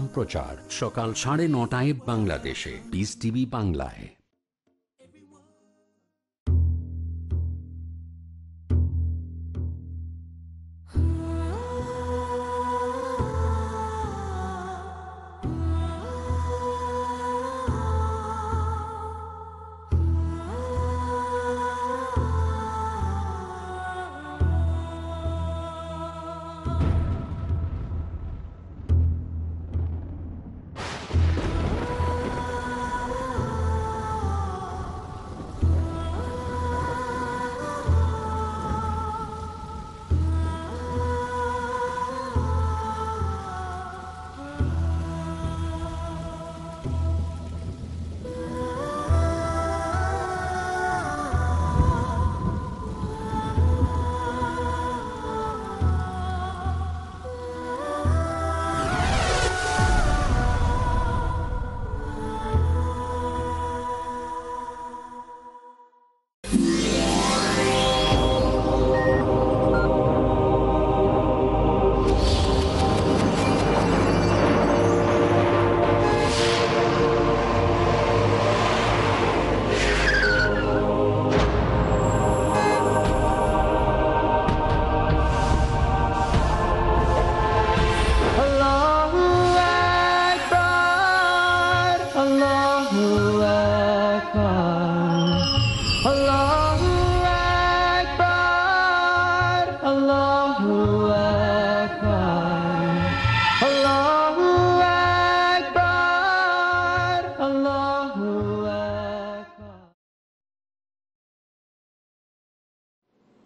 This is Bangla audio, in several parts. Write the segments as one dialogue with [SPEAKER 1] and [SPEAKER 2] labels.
[SPEAKER 1] সম্প্রচার সকাল সাড়ে নটায় বাংলাদেশে বিস টিভি বাংলায়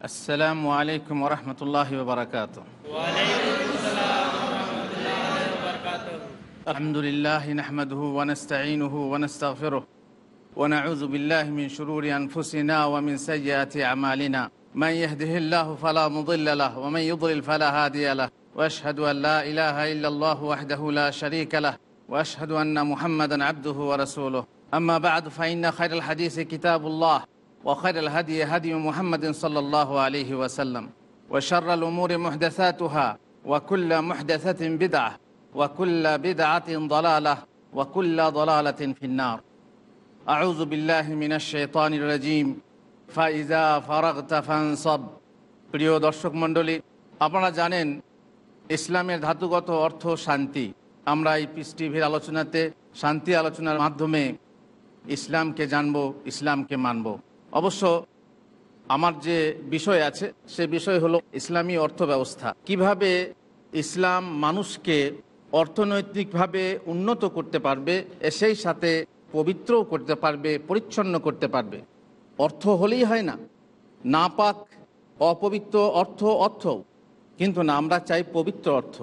[SPEAKER 2] السلام عليكم ورحمة الله وبركاته
[SPEAKER 3] وعليكم السلام ورحمة الله وبركاته
[SPEAKER 2] الحمد لله نحمده ونستعينه ونستغفره ونعوذ بالله من شرور أنفسنا ومن سيئات أعمالنا من يهده الله فلا مضل له ومن يضلل فلا هادي له وأشهد أن لا إله إلا الله وحده لا شريك له وأشهد أن محمدا عبده ورسوله أما بعد فإن خير الحديث كتاب الله وخير الهدي هدي محمد صلى الله عليه وسلم وشر الأمور محدثاتها وكل محدثة بدعة وكل بدعة ضلالة وكل ضلالة في النار أعوذ بالله من الشيطان الرجيم فإذا فرغت فانصب প্রিয় দর্শক মণ্ডলী আপনারা জানেন ইসলামের ধাতুগত অর্থ শান্তি আমরা এই পিস টিভির আলোচনাতে শান্তি আলোচনার মাধ্যমে ইসলামকে জানব ইসলামকে মানব অবশ্য আমার যে বিষয় আছে সে বিষয় হলো ইসলামী অর্থ ব্যবস্থা কিভাবে ইসলাম মানুষকে অর্থনৈতিকভাবে উন্নত করতে পারবে সেই সাথে পবিত্রও করতে পারবে পরিচ্ছন্ন করতে পারবে অর্থ হলেই হয় না না পাক অপবিত্র অর্থ অর্থ কিন্তু না আমরা চাই পবিত্র অর্থ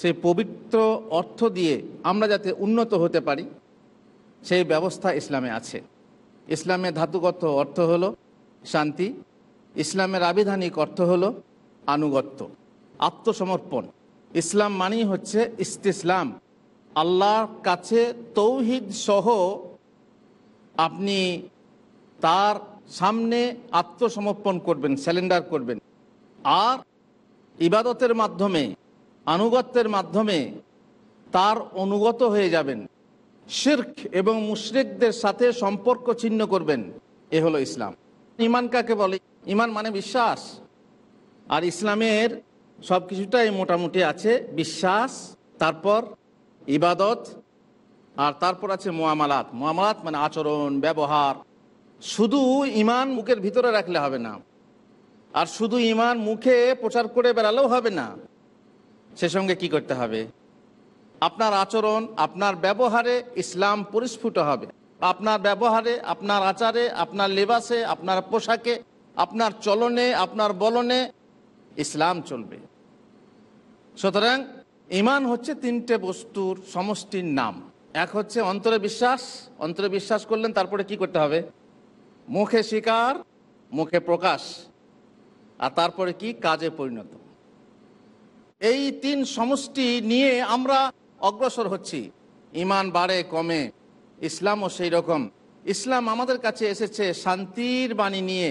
[SPEAKER 2] সেই পবিত্র অর্থ দিয়ে আমরা যাতে উন্নত হতে পারি সেই ব্যবস্থা ইসলামে আছে ইসলামের ধাতুগত অর্থ হলো শান্তি ইসলামের আবিধানিক অর্থ হলো আনুগত্য আত্মসমর্পণ ইসলাম মানেই হচ্ছে ইস্তিসলাম আল্লাহর কাছে তৌহিদ সহ আপনি তার সামনে আত্মসমর্পণ করবেন স্যালেন্ডার করবেন আর ইবাদতের মাধ্যমে আনুগত্যের মাধ্যমে তার অনুগত হয়ে যাবেন শির্ক এবং মুশরিকদের সাথে সম্পর্ক ছিন্ন করবেন এ হলো ইসলাম ইমান কাকে বলে ইমান মানে বিশ্বাস আর ইসলামের সব কিছুটাই মোটামুটি আছে বিশ্বাস তারপর ইবাদত আর তারপর আছে মোয়ামালাত মোয়ামালাত মানে আচরণ ব্যবহার শুধু ইমান মুখের ভিতরে রাখলে হবে না আর শুধু ইমান মুখে প্রচার করে বেড়ালেও হবে না সে সঙ্গে কি করতে হবে আপনার আচরণ আপনার ব্যবহারে ইসলাম পরিস্ফুট হবে আপনার ব্যবহারে আপনার আচারে আপনার লেবাসে আপনার পোশাকে আপনার চলনে আপনার বলনে ইসলাম চলবে সুতরাং ইমান হচ্ছে তিনটে বস্তুর সমষ্টির নাম এক হচ্ছে অন্তরে বিশ্বাস অন্তরে বিশ্বাস করলেন তারপরে কি করতে হবে মুখে স্বীকার মুখে প্রকাশ আর তারপরে কি কাজে পরিণত এই তিন সমষ্টি নিয়ে আমরা অগ্রসর হচ্ছি ইমান বাড়ে কমে ইসলামও সেই রকম ইসলাম আমাদের কাছে এসেছে শান্তির বাণী নিয়ে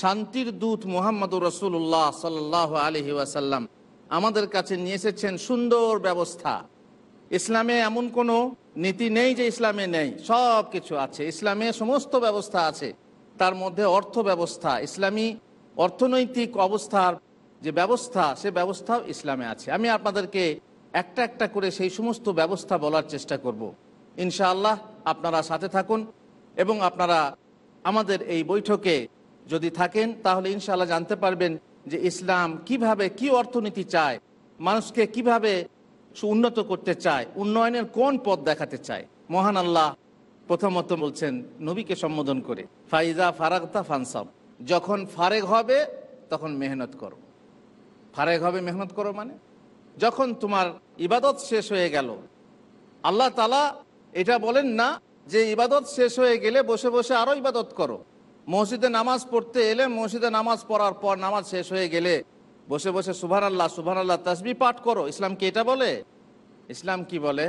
[SPEAKER 2] শান্তির দূত মোহাম্মদুর রসুল্লাহ সাল্লাহ আলহি ওয়াসাল্লাম আমাদের কাছে নিয়ে এসেছেন সুন্দর ব্যবস্থা ইসলামে এমন কোনো নীতি নেই যে ইসলামে নেই সব কিছু আছে ইসলামে সমস্ত ব্যবস্থা আছে তার মধ্যে অর্থ ব্যবস্থা ইসলামী অর্থনৈতিক অবস্থার যে ব্যবস্থা সে ব্যবস্থাও ইসলামে আছে আমি আপনাদেরকে একটা একটা করে সেই সমস্ত ব্যবস্থা বলার চেষ্টা করব। ইনশাআল্লাহ আপনারা সাথে থাকুন এবং আপনারা আমাদের এই বৈঠকে যদি থাকেন তাহলে ইনশাআল্লাহ জানতে পারবেন যে ইসলাম কিভাবে কি অর্থনীতি চায় মানুষকে কিভাবে উন্নত করতে চায় উন্নয়নের কোন পথ দেখাতে চায় মহান আল্লাহ প্রথমত বলছেন নবীকে সম্বোধন করে ফাইজা ফারাগতা ফানসাব যখন ফারেক হবে তখন মেহনত করো ফারেক হবে মেহনত করো মানে যখন তোমার ইবাদত শেষ হয়ে গেল আল্লাহ তালা এটা বলেন না যে ইবাদত শেষ হয়ে গেলে বসে বসে আরও ইবাদত করো মসজিদে নামাজ পড়তে এলে মসজিদে নামাজ পড়ার পর নামাজ শেষ হয়ে গেলে বসে বসে সুভান আল্লাহ সুভান আল্লাহ তাসবি পাঠ করো ইসলাম কি এটা বলে ইসলাম কি বলে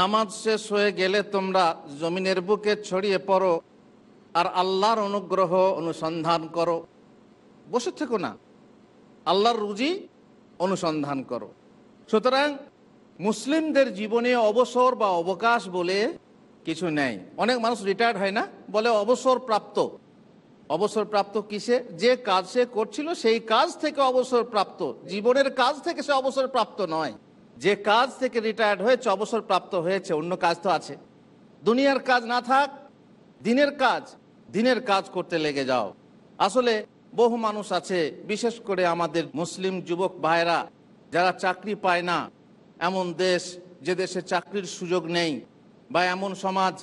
[SPEAKER 2] নামাজ শেষ হয়ে গেলে তোমরা জমিনের বুকে ছড়িয়ে পড়ো আর আল্লাহর অনুগ্রহ অনুসন্ধান করো বসে থেকো না আল্লাহর রুজি অনুসন্ধান করো সুতরাং মুসলিমদের জীবনে অবসর বা অবকাশ বলে কিছু নেই অনেক মানুষ রিটায়ার্ড হয় না বলে অবসর প্রাপ্ত অবসরপ্রাপ্ত কিসে যে কাজ সে করছিল সেই কাজ থেকে অবসরপ্রাপ্ত জীবনের কাজ থেকে সে অবসরপ্রাপ্ত নয় যে কাজ থেকে রিটায়ার্ড হয়েছে অবসরপ্রাপ্ত হয়েছে অন্য কাজ তো আছে দুনিয়ার কাজ না থাক দিনের কাজ দিনের কাজ করতে লেগে যাও আসলে বহু মানুষ আছে বিশেষ করে আমাদের মুসলিম যুবক ভাইরা যারা চাকরি পায় না এমন দেশ যে দেশে চাকরির সুযোগ নেই বা এমন সমাজ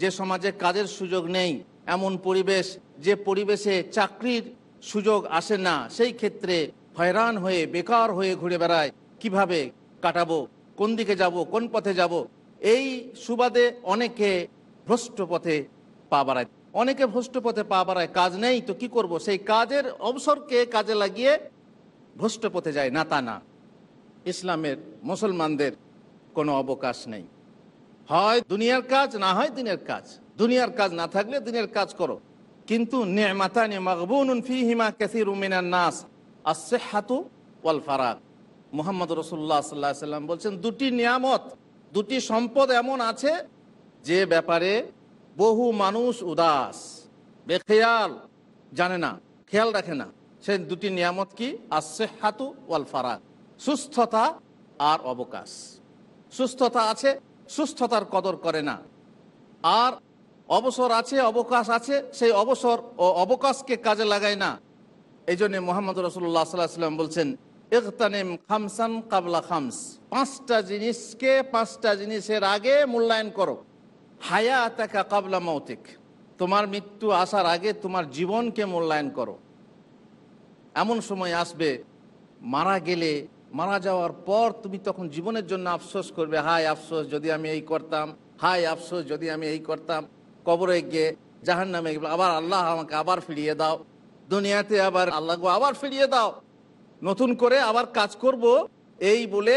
[SPEAKER 2] যে সমাজে কাজের সুযোগ নেই এমন পরিবেশ যে পরিবেশে চাকরির সুযোগ আসে না সেই ক্ষেত্রে হয়রান হয়ে বেকার হয়ে ঘুরে বেড়ায় কিভাবে কাটাবো কোন দিকে যাব কোন পথে যাব এই সুবাদে অনেকে ভ্রষ্ট পথে পা বাড়ায় অনেকে ভ্রষ্টপথে পা বাড়ায় কাজ নেই তো কি করব সেই কাজের অবসরকে কাজে লাগিয়ে ভ্রষ্টপথে যায় না তা না ইসলামের মুসলমানদের কোনো অবকাশ নেই হয় দুনিয়ার কাজ না হয় দিনের কাজ দুনিয়ার কাজ না থাকলে দিনের কাজ করো কিন্তু নাস ফারাক মোহাম্মদ রসুল্লাহ বলছেন দুটি নিয়ামত দুটি সম্পদ এমন আছে যে ব্যাপারে বহু মানুষ উদাস বেখেয়াল জানে না খেয়াল রাখে না সে দুটি নিয়ামত কি আসছে হাতু ওয়াল ফারাক সুস্থতা আর অবকাশ সুস্থতা আছে সুস্থতার কদর করে না আর অবসর আছে অবকাশ আছে সেই অবসর ও অবকাশকে কাজে লাগায় না এই জন্য মোহাম্মদ রসুল্লাহ সাল্লাম বলছেন ইকতানিম খামসান কাবলা খামস পাঁচটা জিনিসকে পাঁচটা জিনিসের আগে মূল্যায়ন করো হায়া আতাকা কাবলা মৌতিক তোমার মৃত্যু আসার আগে তোমার জীবনকে মূল্যায়ন করো এমন সময় আসবে মারা গেলে মারা যাওয়ার পর তুমি তখন জীবনের জন্য আফসোস করবে হায় আফসোস যদি আমি এই করতাম হায় আফসোস যদি আমি এই করতাম কবরে গিয়ে জাহান নামে আবার আল্লাহ আমাকে আবার ফিরিয়ে দাও দুনিয়াতে আবার আল্লাহ আবার ফিরিয়ে দাও নতুন করে আবার কাজ করব এই বলে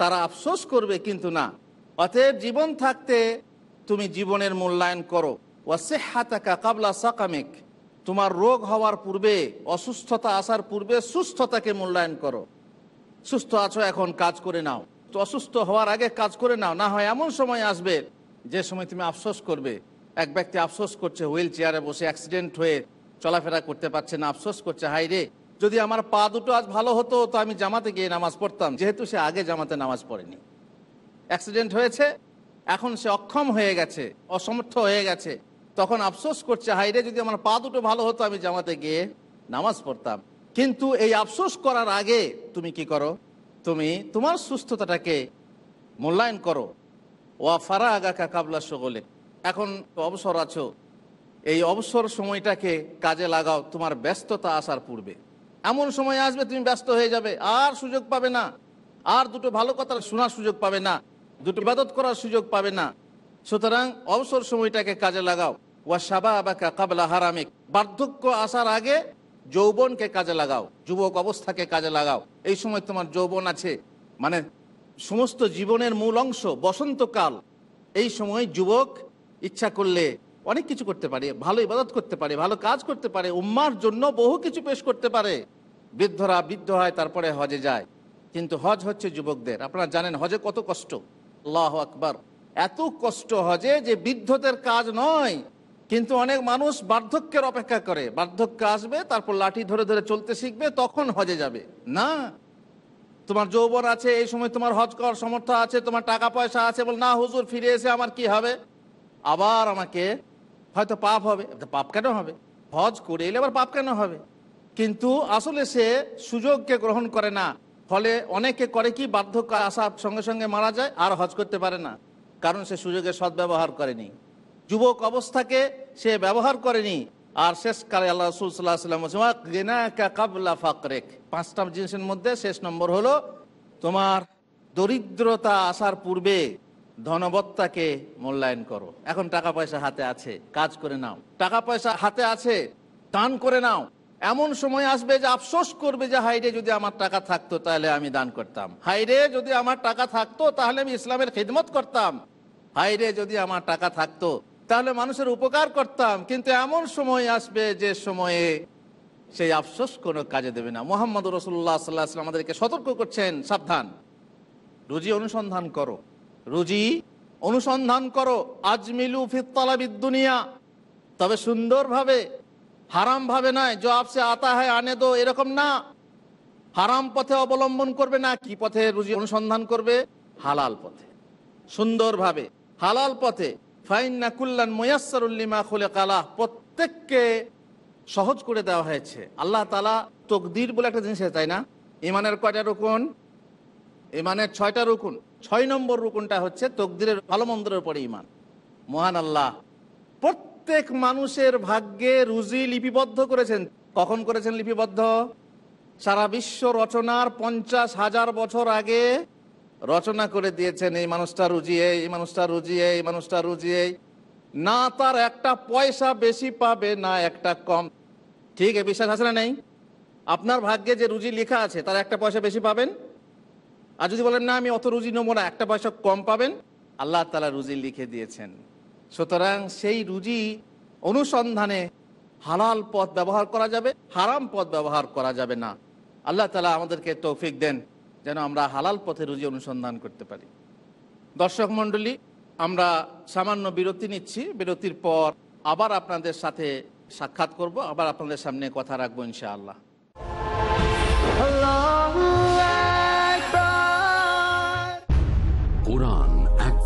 [SPEAKER 2] তারা আফসোস করবে কিন্তু না অতএব জীবন থাকতে তুমি জীবনের মূল্যায়ন করো ওয়াসেহাতাকা কাবলা সাকামিক তোমার রোগ হওয়ার পূর্বে অসুস্থতা আসার পূর্বে সুস্থতাকে মূল্যায়ন করো সুস্থ আছো এখন কাজ করে নাও অসুস্থ হওয়ার আগে কাজ করে নাও না হয় এমন সময় আসবে যে সময় তুমি আফসোস করবে এক ব্যক্তি আফসোস করছে হুইল চেয়ারে বসে অ্যাক্সিডেন্ট হয়ে চলাফেরা করতে পারছে না আফসোস করছে হাই রে যদি আমার পা দুটো আজ ভালো হতো তো আমি জামাতে গিয়ে নামাজ পড়তাম যেহেতু সে আগে জামাতে নামাজ পড়েনি অ্যাক্সিডেন্ট হয়েছে এখন সে অক্ষম হয়ে গেছে অসমর্থ হয়ে গেছে তখন আফসোস করছে হাইরে যদি আমার পা দুটো ভালো হতো আমি জামাতে গিয়ে নামাজ পড়তাম কিন্তু এই আফসোস করার আগে তুমি কি করো তুমি তোমার সুস্থতাটাকে মূল্যায়ন করো ওয়া ফারা আগাকা কাবলা সকলে এখন অবসর আছো এই অবসর সময়টাকে কাজে লাগাও তোমার ব্যস্ততা আসার পূর্বে এমন সময় আসবে তুমি ব্যস্ত হয়ে যাবে আর সুযোগ পাবে না আর দুটো ভালো কথা শোনার সুযোগ পাবে না দুটো ইবাদত করার সুযোগ পাবে না সুতরাং অবসর সময়টাকে কাজে লাগাও ওয়া সাবা আবাকা কাবলা হারামিক বার্ধক্য আসার আগে যৌবনকে কাজে লাগাও যুবক অবস্থাকে কাজে লাগাও এই সময় তোমার যৌবন আছে মানে সমস্ত জীবনের মূল অংশ বসন্তকাল এই সময় যুবক ইচ্ছা করলে অনেক কিছু করতে পারে ভালো ইবাদত করতে পারে ভালো কাজ করতে পারে উম্মার জন্য বহু কিছু পেশ করতে পারে বৃদ্ধরা বৃদ্ধ হয় তারপরে হজে যায় কিন্তু হজ হচ্ছে যুবকদের আপনারা জানেন হজে কত কষ্ট আল্লাহ আকবার এত কষ্ট হজে যে বৃদ্ধদের কাজ নয় কিন্তু অনেক মানুষ বার্ধক্যের অপেক্ষা করে বার্ধক্য আসবে তারপর লাঠি ধরে ধরে চলতে শিখবে তখন হজে যাবে না তোমার যৌবন আছে এই সময় তোমার হজ করার সমর্থ আছে তোমার টাকা পয়সা আছে বল না হুজুর ফিরে এসে আমার কি হবে আবার আমাকে হয়তো পাপ হবে পাপ কেন হবে হজ করে এলে আবার পাপ কেন হবে কিন্তু আসলে সে সুযোগকে গ্রহণ করে না ফলে অনেকে করে কি বার্ধক্য আসা সঙ্গে সঙ্গে মারা যায় আর হজ করতে পারে না কারণ সে সুযোগের সদ্ব্যবহার করেনি যুবক অবস্থাকে সে ব্যবহার করেনি আর শেষকালে আল্লাহ রসুল্লাহামলা পাঁচটা জিনিসের মধ্যে শেষ নম্বর হলো তোমার দরিদ্রতা আসার পূর্বে ধনবত্তাকে মূল্যায়ন করো এখন টাকা পয়সা হাতে আছে কাজ করে নাও টাকা পয়সা হাতে আছে দান করে নাও এমন সময় আসবে যে আফসোস করবে যে হাইরে যদি আমার টাকা থাকতো তাহলে আমি দান করতাম হাইরে যদি আমার টাকা থাকতো তাহলে আমি ইসলামের খিদমত করতাম হাইরে যদি আমার টাকা থাকতো তাহলে মানুষের উপকার করতাম কিন্তু এমন সময় আসবে যে সময়ে সেই আফসোস কোনো কাজে দেবে না মোহাম্মদ রসুল্লাহ সাল্লাহ আমাদেরকে সতর্ক করছেন সাবধান রুজি অনুসন্ধান করো রুজি অনুসন্ধান করো আজমিলু ফিতলা দুনিয়া তবে সুন্দরভাবে হারাম ভাবে নয় যে আপসে আতা হয় আনে দো এরকম না হারাম পথে অবলম্বন করবে না কি পথে রুজি অনুসন্ধান করবে হালাল পথে সুন্দরভাবে হালাল পথে ফাইন না কুল্লান ময়াসরুল্লিমা খুলে কালাহ প্রত্যেককে সহজ করে দেওয়া হয়েছে আল্লাহ তালা তকদির বলে একটা জিনিস তাই না ইমানের কয়টা রুকুন ইমানের ছয়টা রুকুন ছয় নম্বর রুকুনটা হচ্ছে তকদিরের ভালো মন্দিরের উপরে ইমান মহান আল্লাহ প্রত্যেক প্রত্যেক মানুষের ভাগ্যে রুজি লিপিবদ্ধ করেছেন কখন করেছেন লিপিবদ্ধ সারা বিশ্ব রচনার পঞ্চাশ হাজার বছর আগে রচনা করে দিয়েছেন এই মানুষটা রুজিয়ে এই মানুষটা রুজিয়ে এই মানুষটা রুজিয়ে না তার একটা পয়সা বেশি পাবে না একটা কম ঠিক এ বিশ্বাস আছে না নেই আপনার ভাগ্যে যে রুজি লেখা আছে তার একটা পয়সা বেশি পাবেন আর যদি বলেন না আমি অত রুজি নেবো না একটা পয়সা কম পাবেন আল্লাহ তালা রুজি লিখে দিয়েছেন সুতরাং সেই রুজি অনুসন্ধানে হালাল পথ ব্যবহার করা যাবে হারাম পথ ব্যবহার করা যাবে না আল্লাহ তালা আমাদেরকে তৌফিক দেন যেন আমরা হালাল পথে রুজি অনুসন্ধান করতে পারি দর্শক মণ্ডলী আমরা সামান্য বিরতি নিচ্ছি বিরতির পর আবার আপনাদের সাথে সাক্ষাৎ করব আবার আপনাদের সামনে কথা রাখবো ইনশাআল্লাহ
[SPEAKER 1] আল্লাহ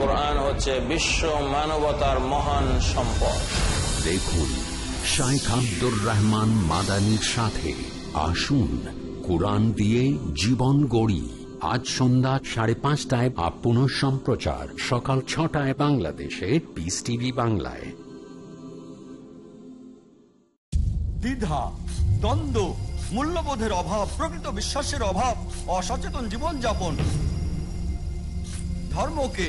[SPEAKER 2] কোরআন হচ্ছে বিশ্ব মানবতার মহান সম্পদ
[SPEAKER 1] দেখুন শাইখ আব্দুর রহমান মাদানির সাথে আসুন কোরআন দিয়ে জীবন গড়ি আজ সন্ধ্যা সাড়ে পাঁচটায় আপন সম্প্রচার সকাল ছটায় বাংলাদেশে পিস টিভি বাংলায়
[SPEAKER 4] দ্বিধা দ্বন্দ্ব মূল্যবোধের অভাব প্রকৃত বিশ্বাসের অভাব অসচেতন জীবনযাপন ধর্মকে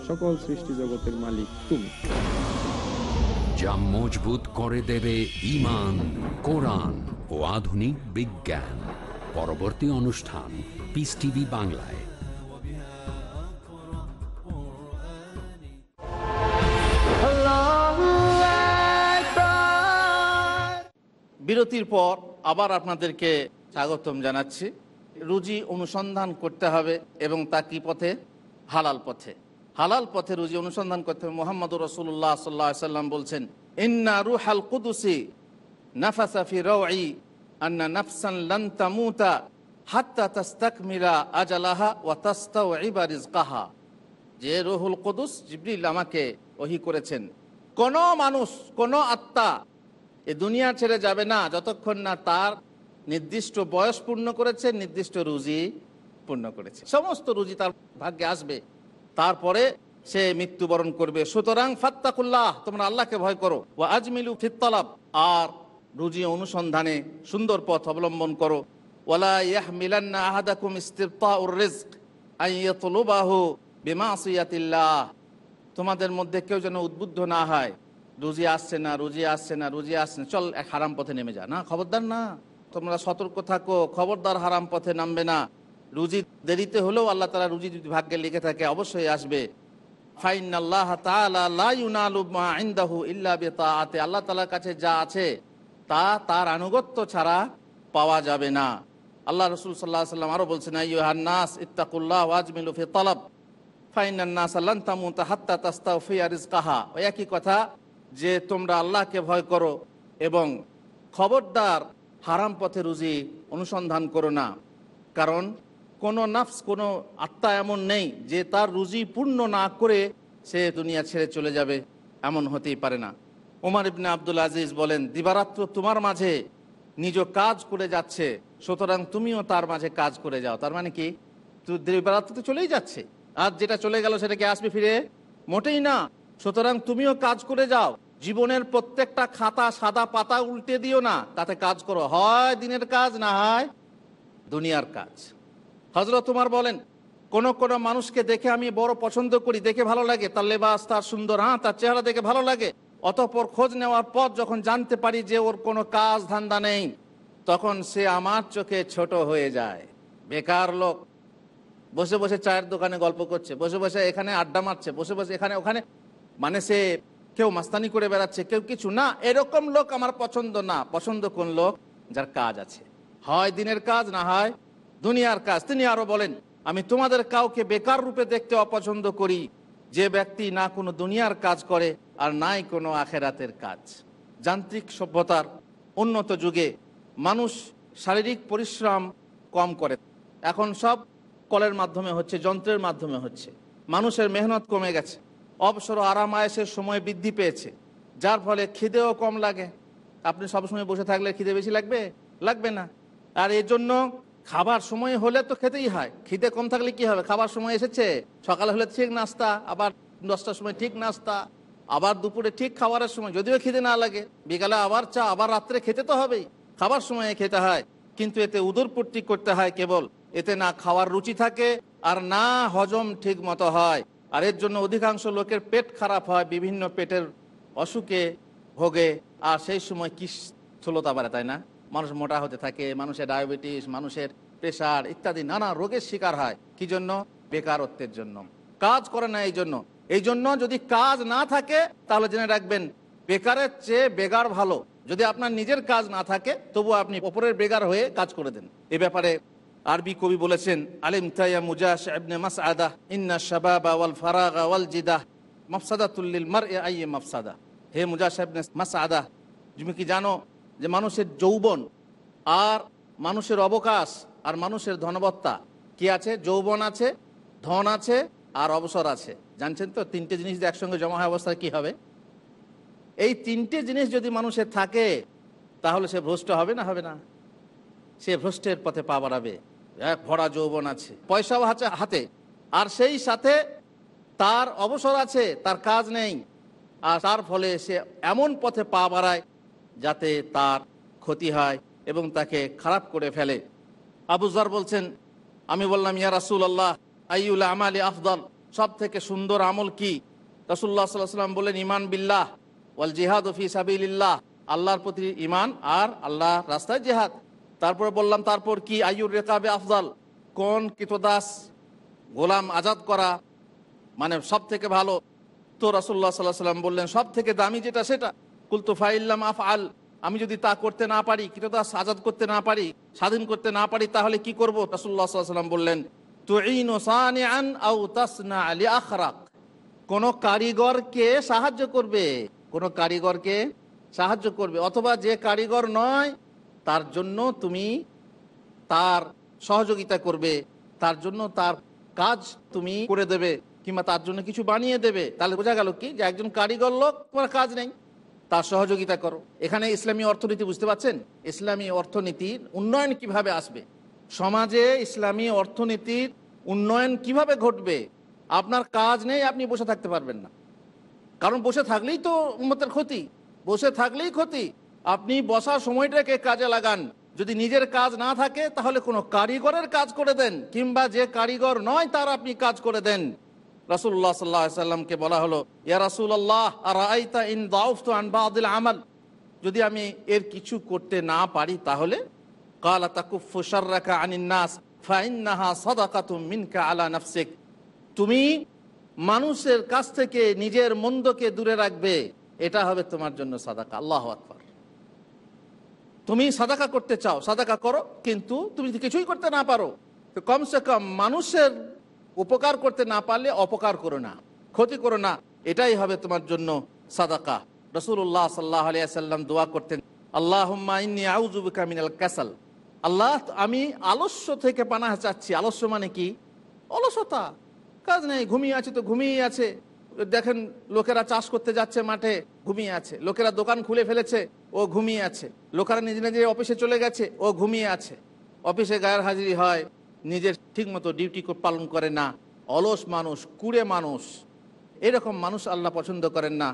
[SPEAKER 2] সকল সৃষ্টি জগতের মালিক তুমি
[SPEAKER 1] যা মজবুত করে দেবে ইমান কোরআন ও আধুনিক বিজ্ঞান পরবর্তী অনুষ্ঠান পিস টিভি বাংলায়
[SPEAKER 2] বিরতির পর আবার আপনাদেরকে স্বাগতম জানাচ্ছি রুজি অনুসন্ধান করতে হবে এবং তা কি পথে হালাল পথে হালাল পথে রুজি অনুসন্ধান করতে হবে মোহাম্মদ রসুল্লাহ সাল্লাহ সাল্লাম বলছেন ইন্না রুহাল কুদুসি নাফাসাফি রাই আন্না নাফসান লান্তামুতা হাত্তা মিরা আজালাহা ও তাস্তা ইবা কাহা যে রুহুল কুদুস জিবরিল আমাকে ওহি করেছেন কোন মানুষ কোন আত্মা এ দুনিয়া ছেড়ে যাবে না যতক্ষণ না তার নির্দিষ্ট বয়স পূর্ণ করেছে নির্দিষ্ট রুজি পূর্ণ করেছে সমস্ত রুজি তার ভাগ্যে আসবে তারপরে সে মৃত্যুবরণ করবে সুতরাং ফাত্তাকুল্লাহ তোমরা আল্লাহকে ভয় করো ও আজমিলু ফিতলাপ আর রুজি অনুসন্ধানে সুন্দর পথ অবলম্বন করো ওলা ইয়াহ মিলান্না আহাদাকুম ইস্তিফা উর রিজক বিমাসিয়াতিল্লাহ তোমাদের মধ্যে কেউ যেন উদ্বুদ্ধ না হয় রুজি আসছে না রুজি আসছে না রুজি আসছে না চল এক হারাম পথে নেমে যা না খবরদার না তোমরা সতর্ক থাকো খবরদার হারাম পথে নামবে না রুজি দেরিতে হলেও আল্লাহ তালা রুজি যদি ভাগ্যে লিখে থাকে অবশ্যই আসবে ফাইন আল্লাহ তালাহু ইল্লা বেতাতে আল্লাহ তালার কাছে যা আছে তা তার আনুগত্য ছাড়া পাওয়া যাবে না আল্লাহ রসুল সাল্লাহ সাল্লাম আরও বলছেন ইউহান্নাস ইত্তাকুল্লাহ ওয়াজমিলুফি তলব ফাইনান্নাস আল্লাহ তামু তাহাত্তা তাস্তাউফি আরিজ কাহা ওই একই কথা যে তোমরা আল্লাহকে ভয় করো এবং খবরদার হারাম পথে রুজি অনুসন্ধান করো না কারণ কোনো নাফস কোনো আত্মা এমন নেই যে তার রুজি পূর্ণ না করে সে দুনিয়া ছেড়ে চলে যাবে এমন হতেই পারে না ওমার ইবনে আব্দুল আজিজ বলেন দিবারাত্র তোমার মাঝে নিজ কাজ করে যাচ্ছে সুতরাং তুমিও তার মাঝে কাজ করে যাও তার মানে কি তো দিবারাত্র তো চলেই যাচ্ছে আর যেটা চলে গেল সেটা কি আসবে ফিরে মোটেই না সুতরাং তুমিও কাজ করে যাও জীবনের প্রত্যেকটা খাতা সাদা পাতা উল্টে দিও না তাতে কাজ করো হয় দিনের কাজ না হয় দুনিয়ার কাজ হজরত তোমার বলেন কোন কোন মানুষকে দেখে আমি বড় পছন্দ করি দেখে ভালো লাগে তার লেবাস তার সুন্দর হ্যাঁ তার চেহারা দেখে ভালো লাগে অতঃপর খোঁজ নেওয়ার পর যখন জানতে পারি যে ওর কোনো কাজ ধান্দা নেই তখন সে আমার চোখে ছোট হয়ে যায় বেকার লোক বসে বসে চায়ের দোকানে গল্প করছে বসে বসে এখানে আড্ডা মারছে বসে বসে এখানে ওখানে মানে সে কেউ মাস্তানি করে বেড়াচ্ছে কেউ কিছু না এরকম লোক আমার পছন্দ না পছন্দ কোন লোক যার কাজ আছে হয় দিনের কাজ না হয় দুনিয়ার কাজ তিনি আরো বলেন আমি তোমাদের কাউকে বেকার রূপে দেখতে অপছন্দ করি যে ব্যক্তি না কোনো দুনিয়ার কাজ করে আর নাই কোনো আখেরাতের কাজ যান্ত্রিক সভ্যতার উন্নত যুগে মানুষ শারীরিক পরিশ্রম কম করে এখন সব কলের মাধ্যমে হচ্ছে যন্ত্রের মাধ্যমে হচ্ছে মানুষের মেহনত কমে গেছে অবসর আরাম আয়েসের সময় বৃদ্ধি পেয়েছে যার ফলে খিদেও কম লাগে আপনি সবসময় বসে থাকলে খিদে বেশি লাগবে লাগবে না আর এজন্য খাবার সময় হলে তো খেতেই হয় খিদে কম থাকলে কি হবে খাবার সময় এসেছে সকালে হলে ঠিক নাস্তা আবার দশটার সময় ঠিক নাস্তা আবার দুপুরে ঠিক খাবারের সময় যদিও খিদে না লাগে বিকালে আবার চা আবার রাত্রে খেতে তো হবেই খাবার সময়ে খেতে হয় কিন্তু এতে পূর্তি করতে হয় কেবল এতে না খাওয়ার রুচি থাকে আর না হজম ঠিক মতো হয় আর এর জন্য অধিকাংশ লোকের পেট খারাপ হয় বিভিন্ন পেটের অসুখে ভোগে আর সেই সময় কি স্থূলতা বাড়ে তাই না মানুষ মোটা হতে থাকে মানুষের ডায়াবেটিস মানুষের প্রেশার ইত্যাদি নানা রোগের শিকার হয় কি জন্য বেকারত্বের জন্য কাজ করে না এই জন্য এই জন্য যদি কাজ না থাকে তাহলে জেনে রাখবেন বেকারের চেয়ে বেগার ভালো যদি আপনার নিজের কাজ না থাকে তবু আপনি অপরের বেগার হয়ে কাজ করে দেন এ ব্যাপারে আরবি কবি বলেছেন আলিম তাইয়া মুজাস এবনে মাস আদা ইন্না শাবাবা ওয়াল ফারাগা ওয়াল জিদাহ মাফসাদা তুল্লিল মার আইয়ে মাফসাদা হে মুজাস এবনে মাস আদা তুমি কি জানো যে মানুষের যৌবন আর মানুষের অবকাশ আর মানুষের ধনবত্তা কি আছে যৌবন আছে ধন আছে আর অবসর আছে জানছেন তো তিনটে জিনিস একসঙ্গে জমা হয় অবস্থা কি হবে এই তিনটে জিনিস যদি মানুষের থাকে তাহলে সে ভ্রষ্ট হবে না হবে না সে ভ্রষ্টের পথে পা বাড়াবে এক ভরা যৌবন আছে পয়সাও আছে হাতে আর সেই সাথে তার অবসর আছে তার কাজ নেই আর তার ফলে সে এমন পথে পা বাড়ায় যাতে তার ক্ষতি হয় এবং তাকে খারাপ করে ফেলে জার বলছেন আমি বললাম ইয়া রাসুল আল্লাহ আইউল আলী আফদল সব থেকে সুন্দর আমল কি রসুল্লাহ সাল্লাম বলেন ইমান বিল্লাহ ওয়াল জিহাদ ওফি সাবিল্লাহ আল্লাহর প্রতি ইমান আর আল্লাহ রাস্তায় জেহাদ তারপরে বললাম তারপর কি আইউর রেকাবে আফদাল কোন কিতদাস গোলাম আজাদ করা মানে সব থেকে ভালো তো রসুল্লাহ সাল্লাহ সাল্লাম বললেন সব থেকে দামি যেটা সেটা কুলতুফাইল্লাম আফ আল আমি যদি তা করতে না পারি কৃতদাস আজাদ করতে না পারি স্বাধীন করতে না পারি তাহলে কি করব রাসুল্লাহ বললেন কোন কারিগরকে সাহায্য করবে কোন কারিগরকে সাহায্য করবে অথবা যে কারিগর নয় তার জন্য তুমি তার সহযোগিতা করবে তার জন্য তার কাজ তুমি করে দেবে কিংবা তার জন্য কিছু বানিয়ে দেবে তাহলে বোঝা গেল কি যে একজন কারিগর লোক তোমার কাজ নেই তার সহযোগিতা করো এখানে ইসলামী অর্থনীতি বুঝতে পাচ্ছেন ইসলামী অর্থনীতির উন্নয়ন কিভাবে আসবে সমাজে ইসলামী অর্থনীতির উন্নয়ন কিভাবে ঘটবে আপনার কাজ নেই আপনি বসে থাকতে পারবেন না কারণ বসে থাকলেই তো উন্মতের ক্ষতি বসে থাকলেই ক্ষতি আপনি বসার সময়টাকে কাজে লাগান যদি নিজের কাজ না থাকে তাহলে কোনো কারিগরের কাজ করে দেন কিংবা যে কারিগর নয় তার আপনি কাজ করে দেন রাসুল্লাহ সাল্লাহ সাল্লামকে বলা হলো ইয়া রাসুল্লাহ আর আইতা ইন দাউফ দাউফত আনবাদিল আমল যদি আমি এর কিছু করতে না পারি তাহলে কালা তাকুফু সার্রাকা আনিন্নাস ফাইন্নাহা সদাকা মিনকা আলা নাফসেক তুমি মানুষের কাছ থেকে নিজের মন্দকে দূরে রাখবে এটা হবে তোমার জন্য সাদাকা আল্লাহ আকবর তুমি সাদাকা করতে চাও সাদাকা করো কিন্তু তুমি কিছুই করতে না পারো কমসে কম মানুষের উপকার করতে না পারলে অপকার করো না ক্ষতি করো না এটাই হবে তোমার জন্য সাদাকা রসুল্লাহ সাল্লাহ আলিয়াল্লাম দোয়া করতেন আল্লাহ কামিনাল ক্যাসাল আল্লাহ আমি আলস্য থেকে পানা চাচ্ছি আলস্য মানে কি অলসতা কাজ নেই ঘুমিয়ে আছে তো ঘুমিয়ে আছে দেখেন লোকেরা চাষ করতে যাচ্ছে মাঠে ঘুমিয়ে আছে লোকেরা দোকান খুলে ফেলেছে ও ঘুমিয়ে আছে লোকেরা নিজে নিজে অফিসে চলে গেছে ও ঘুমিয়ে আছে অফিসে গায়ের হাজিরি হয় নিজের ঠিকমতো ডিউটি পালন করে না অলস মানুষ কুড়ে মানুষ এরকম মানুষ আল্লাহ পছন্দ করেন না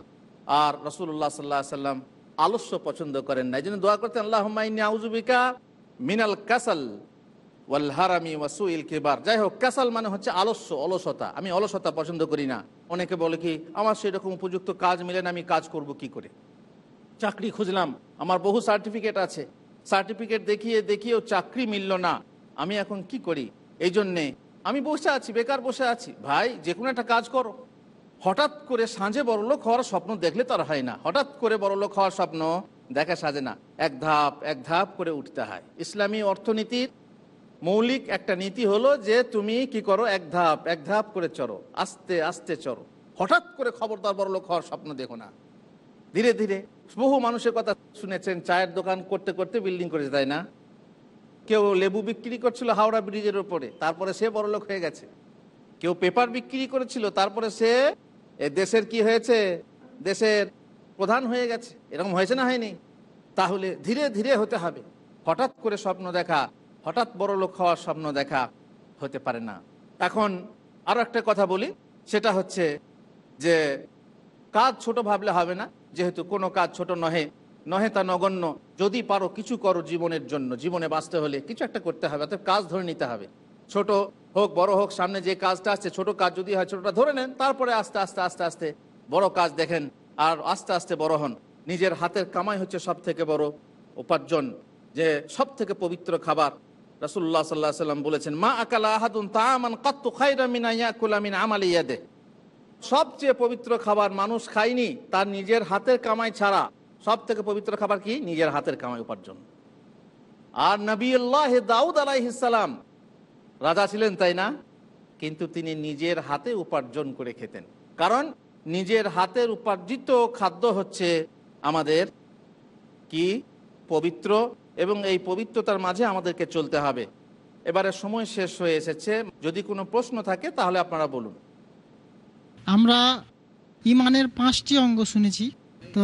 [SPEAKER 2] আর রসুল্লাহ সাল্লাহ সাল্লাম আলস্য পছন্দ করেন না এই জন্য দোয়া করতেন আল্লাহ আউজুবিকা মিনাল কাসাল ওয়াল হারামি ওয়াসু ইল কেবার যাই হোক ক্যাসাল মানে হচ্ছে আলস্য অলসতা আমি অলসতা পছন্দ করি না অনেকে বলে কি আমার সেরকম উপযুক্ত কাজ মিলে না আমি কাজ করব কি করে চাকরি খুঁজলাম আমার বহু সার্টিফিকেট আছে সার্টিফিকেট দেখিয়ে দেখিয়েও চাকরি মিলল না আমি এখন কি করি এই জন্যে আমি বসে আছি বেকার বসে আছি ভাই যে কোনো একটা কাজ করো হঠাৎ করে সাঁঝে লোক হওয়ার স্বপ্ন দেখলে তার হয় না হঠাৎ করে লোক হওয়ার স্বপ্ন দেখা সাজে না এক ধাপ এক ধাপ করে উঠতে হয় ইসলামী অর্থনীতির মৌলিক একটা নীতি হলো যে তুমি কি করো এক ধাপ এক ধাপ করে চড়ো আস্তে আস্তে চড়ো হঠাৎ করে খবরদার লোক হওয়ার স্বপ্ন দেখো না ধীরে ধীরে বহু মানুষের কথা শুনেছেন চায়ের দোকান করতে করতে বিল্ডিং করে যায় না কেউ লেবু বিক্রি করছিল হাওড়া ব্রিজের ওপরে তারপরে সে বড়লোক হয়ে গেছে কেউ পেপার বিক্রি করেছিল তারপরে সে দেশের কি হয়েছে দেশের প্রধান হয়ে গেছে এরকম হয়েছে না হয়নি তাহলে ধীরে ধীরে হতে হবে হঠাৎ করে স্বপ্ন দেখা হঠাৎ বড় লোক হওয়ার স্বপ্ন দেখা হতে পারে না এখন আরও একটা কথা বলি সেটা হচ্ছে যে কাজ ছোট ভাবলে হবে না যেহেতু কোনো কাজ ছোট নহে নহে তা নগণ্য যদি পারো কিছু করো জীবনের জন্য জীবনে বাঁচতে হলে কিছু একটা করতে হবে অর্থাৎ কাজ ধরে নিতে হবে ছোট হোক বড় হোক সামনে যে কাজটা আসছে ছোট কাজ যদি হয় ছোটটা ধরে নেন তারপরে আস্তে আস্তে আস্তে আস্তে বড় কাজ দেখেন আর আস্তে আস্তে বড় হন নিজের হাতের কামাই হচ্ছে সব থেকে বড় উপার্জন যে সব থেকে পবিত্র খাবার রাসুল্লাহ সাল্লাহ সাল্লাম বলেছেন মা আকালা আহাদুন তামান কাত্তু খাইরামিন আমালিয়াদে সবচেয়ে পবিত্র খাবার মানুষ খায়নি তার নিজের হাতের কামাই ছাড়া সব থেকে পবিত্র খাবার কি নিজের হাতের কামাই উপার্জন আর নবীল্লাহ দাউদ আলাইসালাম রাজা ছিলেন তাই না কিন্তু তিনি নিজের হাতে উপার্জন করে খেতেন কারণ নিজের হাতের উপার্জিত খাদ্য হচ্ছে আমাদের কি পবিত্র এবং এই পবিত্রতার মাঝে আমাদেরকে চলতে হবে এবারে সময় শেষ হয়ে এসেছে যদি কোনো প্রশ্ন থাকে তাহলে আপনারা বলুন আমরা ইমানের পাঁচটি অঙ্গ শুনেছি তো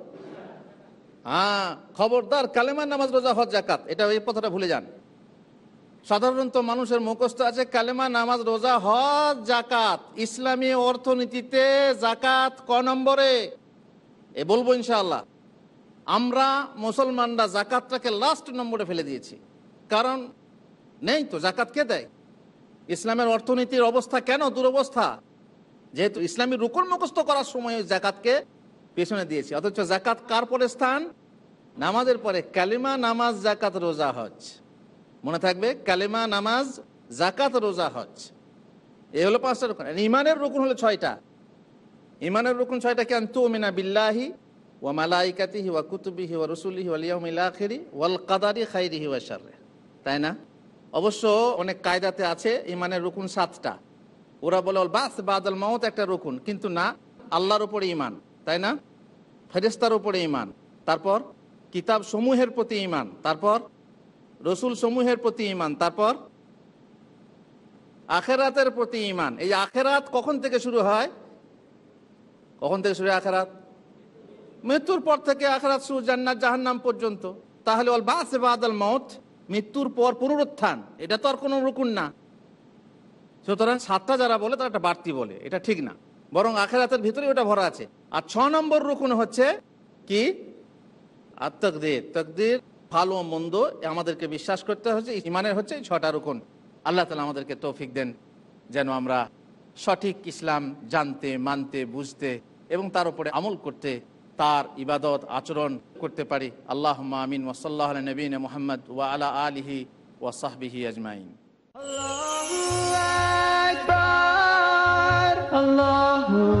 [SPEAKER 2] হ্যাঁ খবরদার কালেমার নামাজ রোজা হজ জাকাত এটা এই কথাটা ভুলে যান সাধারণত মানুষের মুখস্থ আছে কালেমা নামাজ রোজা হজ জাকাত ইসলামী অর্থনীতিতে জাকাত ক নম্বরে এ বলবো ইনশাল্লাহ আমরা মুসলমানরা জাকাতটাকে লাস্ট নম্বরে ফেলে দিয়েছি কারণ নেই তো জাকাত কে দেয় ইসলামের অর্থনীতির অবস্থা কেন দুরবস্থা যেহেতু ইসলামী রুকুন মুখস্থ করার সময় জাকাতকে পেছনে দিয়েছি অথচ জাকাত কার পরে স্থান নামাজের পরে কালিমা নামাজ জাকাত রোজা হজ মনে থাকবে কালিমা নামাজ জাকাত রোজা হজ এ হলো পাঁচটা রুকুন ইমানের রুকুন হলো ছয়টা ইমানের রুকুন ছয়টা কেন তু মিনা বিল্লাহি ওয়া মালাইকাতিহি ওয়া কুতুবিহি হিওয়া রসুলিহি ওয়ালিয়াউমিল আখিরি ওয়াল কাদারি খাইরিহি ওয়া শারে তাই না অবশ্য অনেক কায়দাতে আছে ইমানের রুকুন সাতটা ওরা বলে বাস বাদল মত একটা রুকুন কিন্তু না আল্লাহর উপরে ইমান তাই না ফেরেস্তার উপরে ইমান তারপর কিতাব সমূহের প্রতি ইমান তারপর রসুল সমূহের প্রতি ইমান তারপর আখেরাতের প্রতি ইমান এই আখেরাত কখন থেকে শুরু হয় কখন থেকে শুরু হয় আখেরাত মৃত্যুর পর থেকে আখেরাত শুরু জান্নাত জাহান্নাম পর্যন্ত তাহলে অল বাস বাদল মত মৃত্যুর পর পুনরুত্থান এটা তো আর কোনো রুকুন না সুতরাং সাতটা যারা বলে তারা একটা বাড়তি বলে এটা ঠিক না বরং আখেরাতের ভিতরে ওটা ভরা আছে আর ছ নম্বর রুকুন হচ্ছে কি আর তকদির তকদির ভালো মন্দ আমাদেরকে বিশ্বাস করতে হচ্ছে ইমানের হচ্ছে ছটা রুকুন আল্লাহ তালা আমাদেরকে তৌফিক দেন যেন আমরা সঠিক ইসলাম জানতে মানতে বুঝতে এবং তার উপরে আমল করতে তার ইবাদত আচরণ করতে পারি আল্লাহ আমিন ওসল্লাহ নবীন মোহাম্মদ ওয়া আলা আলিহি ওয়া সাহবিহি আজমাইন
[SPEAKER 3] আল্লাহ Oh.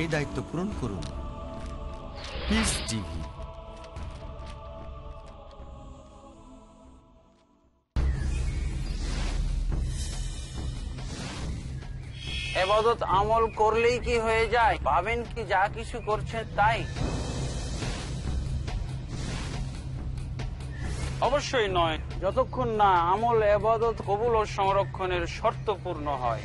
[SPEAKER 4] এই দায়িত্ব পূরণ করুন
[SPEAKER 2] এবাদত আমল করলেই কি হয়ে যায় পাবেন কি যা কিছু করছেন তাই অবশ্যই
[SPEAKER 4] নয় যতক্ষণ না আমল এবাদত কবুল ও সংরক্ষণের শর্ত পূর্ণ হয়